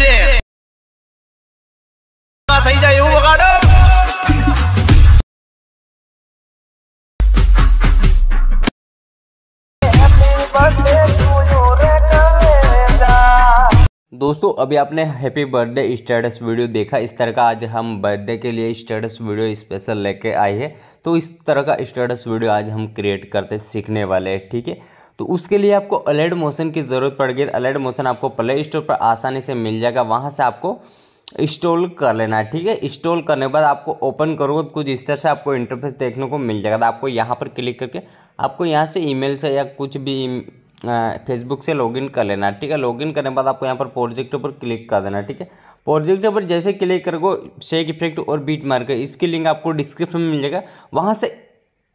दोस्तों अभी आपने हैप्पी बर्थडे स्टेटस वीडियो देखा इस तरह का आज हम बर्थडे के लिए स्टेटस वीडियो स्पेशल लेके आए हैं तो इस तरह का स्टेटस वीडियो आज हम क्रिएट करते सीखने वाले हैं ठीक है तो उसके लिए आपको अलर्ट मोशन की ज़रूरत पड़ गई अलर्ट मोशन आपको प्ले स्टोर पर आसानी से मिल जाएगा वहाँ से आपको इंस्टॉल कर लेना है ठीक है इंस्टॉल करने के बाद आपको ओपन करोगे तो कुछ इस तरह से आपको इंटरफेस देखने को मिल जाएगा तो आपको यहाँ पर क्लिक करके आपको यहाँ से ईमेल से या कुछ भी फेसबुक से लॉगिन कर लेना ठीक है लॉगिन करने के बाद आपको यहाँ पर प्रोजेक्ट पर क्लिक कर देना ठीक है प्रोजेक्ट पर जैसे क्लिक करोगे शेक इफेक्ट और बीट मार्कर इसकी लिंक आपको डिस्क्रिप्शन में मिल जाएगा वहाँ से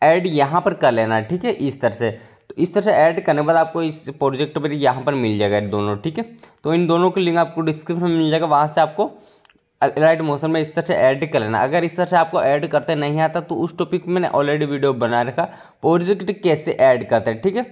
ऐड यहाँ पर कर लेना ठीक है इस तरह से तो इस तरह से ऐड करने के बाद आपको इस प्रोजेक्ट पर यहाँ पर मिल जाएगा दोनों ठीक है तो इन दोनों के लिंक आपको डिस्क्रिप्शन में मिल जाएगा वहाँ से आपको राइट मोशन में इस तरह से ऐड कर लेना अगर इस तरह से आपको ऐड करते नहीं आता तो उस टॉपिक में मैंने ऑलरेडी वीडियो बना रखा प्रोजेक्ट कैसे ऐड करते हैं ठीक है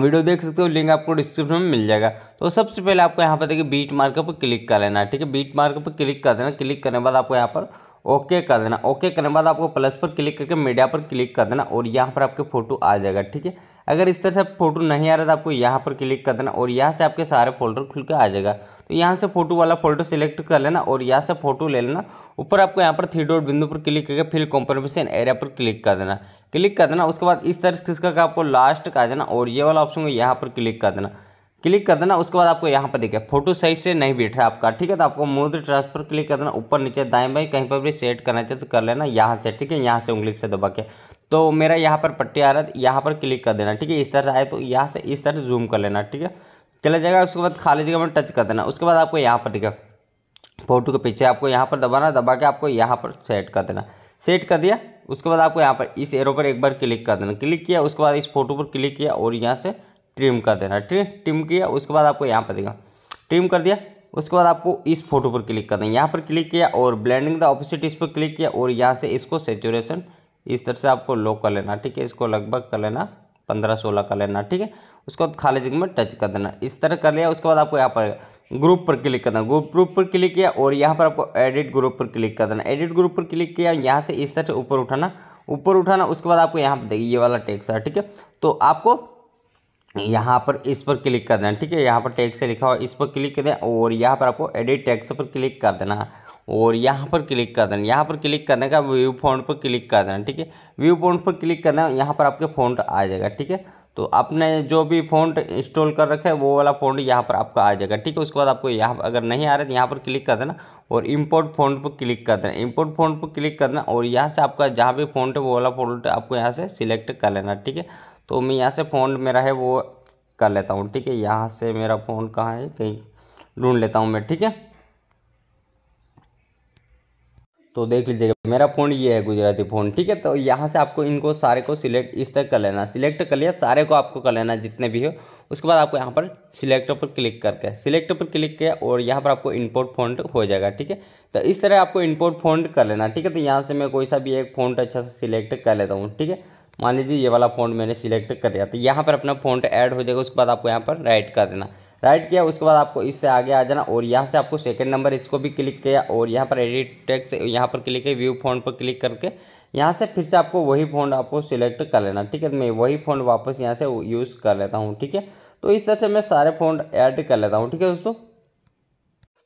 वीडियो देख सकते हो लिंक आपको डिस्क्रिप्शन में मिल जाएगा तो सबसे पहले आपको यहाँ पर देखिए बीट मार्क पर क्लिक कर लेना ठीक है बीट मार्क पर क्लिक कर देना क्लिक करने के बाद आपको यहाँ पर ओके कर देना ओके करने के बाद आपको प्लस पर क्लिक करके मीडिया पर क्लिक कर देना और यहाँ पर आपके फोटो आ जाएगा ठीक है अगर इस तरह से फोटो नहीं आ रहा था तो आपको यहाँ पर क्लिक कर देना और यहाँ से आपके सारे फोल्डर खुल के आ जाएगा तो यहाँ से फोटो वाला फोल्डर सिलेक्ट कर लेना और यहाँ से फोटो ले लेना ऊपर आपको यहाँ पर थ्री डॉट बिंदु पर क्लिक करके फिर कॉम्प्रोमेशन एरिया पर क्लिक कर देना क्लिक कर देना उसके बाद इस तरह से किसका आपको लास्ट का आ जाना और ये वाला ऑप्शन को यहाँ पर क्लिक कर देना क्लिक कर देना उसके बाद आपको यहाँ पर देखिए फोटो सही से नहीं बैठ रहा आपका ठीक है तो आपको मोद ट्रांसफर क्लिक कर देना ऊपर नीचे दाएं बाएं कहीं पर भी सेट करना चाहिए तो कर लेना यहाँ से ठीक है यहाँ से उंगली से दबा के तो मेरा यहाँ पर पट्टी आ रहा है यहाँ पर क्लिक कर देना ठीक है इस तरह से आए तो यहाँ से इस तरह जूम कर लेना ठीक है चला जाएगा उसके बाद खाली जगह में टच कर देना उसके बाद आपको यहाँ पर देखा फोटो के पीछे आपको यहाँ पर दबाना दबा के आपको यहाँ पर सेट कर देना सेट कर दिया उसके बाद आपको यहाँ पर इस एरो पर एक बार क्लिक कर देना क्लिक किया उसके बाद इस फोटो पर क्लिक किया और यहाँ से ट्रिम कर देना ठीक है ट्रिम किया उसके बाद आपको यहाँ पर देखा ट्रिम कर दिया उसके बाद आपको इस फोटो पर क्लिक कर देना यहाँ पर क्लिक किया और ब्लैंडिंग द ऑपोजिट इस पर क्लिक किया और यहाँ से इसको सेचुरेशन इस तरह से आपको लो कर लेना ठीक है इसको लगभग कर लेना पंद्रह सोलह कर लेना ठीक है उसके बाद खाली जगह में टच कर देना इस तरह कर लिया उसके बाद आपको यहाँ पर ग्रुप पर क्लिक करना ग्रुप ग्रुप पर क्लिक किया और यहाँ पर आपको एडिट ग्रुप पर क्लिक कर देना एडिट ग्रुप पर क्लिक किया यहाँ से इस तरह से ऊपर उठाना ऊपर उठाना उसके बाद आपको यहाँ पर देखिए ये वाला टेक्स है ठीक है तो आपको यहाँ पर इस पर क्लिक कर देना ठीक है यहाँ पर टैक्स लिखा हुआ इस पर क्लिक कर दें और यहाँ पर आपको एडिट टैक्स पर क्लिक कर देना और यहाँ पर क्लिक कर देना यहाँ पर क्लिक करने का व्यू फोन पर क्लिक कर देना ठीक है व्यू पॉइंट पर क्लिक करना यहाँ पर आपके फ़ॉन्ट आ जाएगा ठीक है तो आपने जो भी फ़ॉन्ट इंस्टॉल कर रखे वो वाला फ़ॉन्ट यहाँ पर आपका आ जाएगा ठीक है उसके बाद आपको यहाँ अगर नहीं आ रहा तो यहाँ पर क्लिक कर देना और इम्पोर्ट फ़ॉन्ट पर क्लिक कर देना इम्पोर्ट फ़ॉन्ट पर क्लिक करना और यहाँ से आपका जहाँ भी फ़ॉन्ट है वो वाला फ़ॉन्ट आपको यहाँ से सिलेक्ट कर लेना ठीक है तो मैं यहाँ से फ़ॉन्ट मेरा है वो कर लेता हूँ ठीक है यहाँ से मेरा फ़ोन कहाँ है कहीं ढूंढ लेता हूँ मैं ठीक है तो देख लीजिएगा मेरा फ़ोन ये है गुजराती फ़ोन ठीक है तो यहाँ से आपको इनको सारे को सिलेक्ट इस तक कर लेना सिलेक्ट कर लिया सारे को आपको कर लेना जितने भी हो उसके बाद आपको यहाँ पर सिलेक्ट पर क्लिक करके सिलेक्ट पर क्लिक किया और यहाँ पर आपको इंपोर्ट फोन हो जाएगा ठीक है तो इस तरह आपको इंपोर्ट फोन कर लेना ठीक है तो यहाँ से मैं कोई सा भी एक फोन अच्छा से सिलेक्ट कर लेता हूँ ठीक है मान लीजिए ये वाला फ़ोन मैंने सिलेक्ट कर लिया तो यहाँ पर अपना फोन ऐड हो जाएगा उसके बाद आपको यहाँ पर राइट कर देना राइट किया उसके बाद आपको इससे आगे आ जाना और यहाँ से आपको सेकंड नंबर इसको भी क्लिक किया और यहाँ पर एडिट टेक्स यहाँ पर क्लिक किया व्यू फोन पर क्लिक करके यहाँ से फिर से आपको वही फ़ोन आपको सिलेक्ट कर लेना ठीक है मैं वही फ़ोन वापस यहाँ से यूज़ कर लेता हूँ ठीक है तो इस तरह से मैं सारे फ़ोन ऐड कर लेता हूँ ठीक है दोस्तों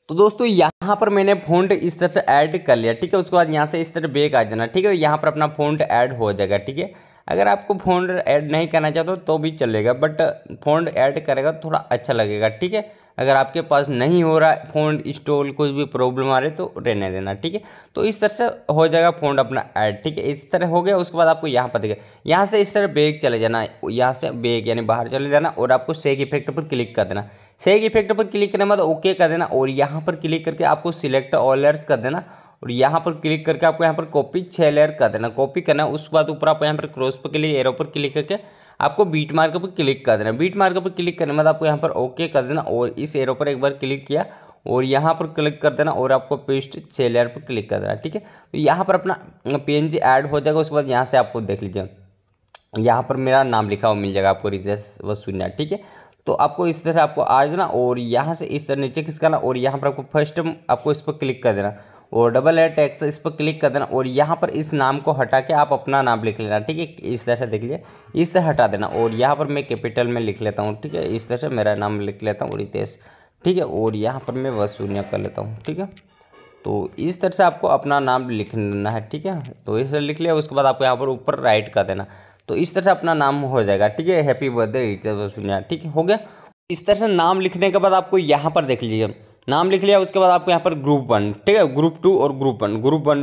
तो दोस्तों यहाँ पर मैंने फोन इस तरह से ऐड कर लिया ठीक है उसके बाद यहाँ से इस तरह बेक आ जाना ठीक है यहाँ पर अपना फोन ऐड हो जाएगा ठीक है अगर आपको फोन ऐड नहीं करना चाहते तो भी चलेगा बट फोन ऐड करेगा तो थोड़ा अच्छा लगेगा ठीक है अगर आपके पास नहीं हो रहा है फोन इंस्टॉल कुछ भी प्रॉब्लम आ रही तो रहने देना ठीक है तो इस तरह से हो जाएगा फोन अपना ऐड ठीक है इस तरह हो गया उसके बाद आपको यहाँ पर देखा यहाँ से इस तरह बैग चले जाना यहाँ से बैग यानी बाहर चले जाना और आपको सेक इफेक्ट पर क्लिक कर देना सेक इफेक्ट पर क्लिक करने के बाद ओके कर देना और यहाँ पर क्लिक करके आपको सिलेक्ट ऑलर्स कर देना और यहाँ पर क्लिक करके आपको यहाँ पर कॉपी छः लेयर कर देना कॉपी करना उसके बाद ऊपर आप यहाँ पर क्रॉस पर क्लिक एरो पर क्लिक करके आपको बीट मार्क पर क्लिक कर देना बीट मार्क पर क्लिक करने के बाद आपको यहाँ पर ओके कर देना और इस एरो पर एक बार क्लिक किया और यहाँ पर क्लिक कर देना और आपको पेस्ट छः लेयर पर क्लिक कर देना ठीक है तो यहाँ पर अपना पी ऐड हो जाएगा उसके बाद यहाँ से आपको देख लीजिए यहाँ पर मेरा नाम लिखा हुआ मिल जाएगा आपको रिजेस सुनना ठीक है तो आपको इस तरह आपको आ जाना और यहाँ से इस तरह नीचे खिसकाना और यहाँ पर आपको फर्स्ट आपको इस पर क्लिक कर देना और डबल एड टैक्स इस पर क्लिक कर देना और यहाँ पर इस नाम को हटा के आप अपना नाम लिख लेना ठीक है इस तरह से देख लीजिए इस तरह हटा देना और यहाँ पर मैं कैपिटल में लिख लेता हूँ ठीक है इस तरह से मेरा नाम लिख लेता हूँ रितेश ठीक है और यहाँ पर मैं वसूनिया कर लेता हूँ ठीक है तो इस तरह से आपको अपना नाम लिखना है ठीक है तो इस तरह लिख लिया उसके बाद आपको यहाँ पर ऊपर राइट कर देना तो इस तरह से अपना नाम हो जाएगा ठीक है हैप्पी बर्थडे रितेश वसूनिया ठीक है हो गया इस तरह से नाम लिखने के बाद आपको यहाँ पर देख लीजिए नाम लिख लिया उसके बाद आपको यहाँ पर ग्रुप वन ठीक है ग्रुप टू और group one group one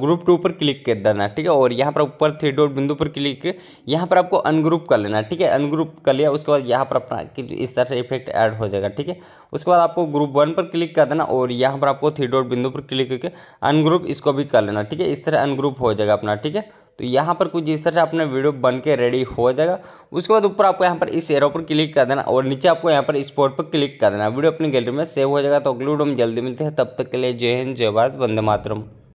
group two पर क्लिक कर देना ठीक है और यहाँ पर ऊपर थ्री डॉट बिंदु पर क्लिक यहाँ पर आपको अनग्रुप कर लेना ठीक है अनग्रुप कर लिया उसके बाद यहाँ पर अपना इस तरह से इफेक्ट ऐड हो जाएगा ठीक है उसके बाद आपको ग्रुप वन पर क्लिक कर देना और यहाँ पर आपको थ्री डॉट बिंदु पर क्लिक करके अनग्रुप इसको भी कर लेना ठीक है इस तरह अनग्रुप हो जाएगा अपना ठीक है तो यहाँ पर कुछ इस तरह से अपना वीडियो बन के रेडी हो जाएगा उसके बाद ऊपर आपको यहाँ पर इस एरो पर क्लिक कर देना और नीचे आपको यहाँ पर स्पोर्ट पर क्लिक कर देना वीडियो अपनी गैलरी में सेव हो जाएगा तो अगली वीडियो में जल्दी मिलते हैं तब तक के लिए जय हिंद जय भारत वंदे मातरम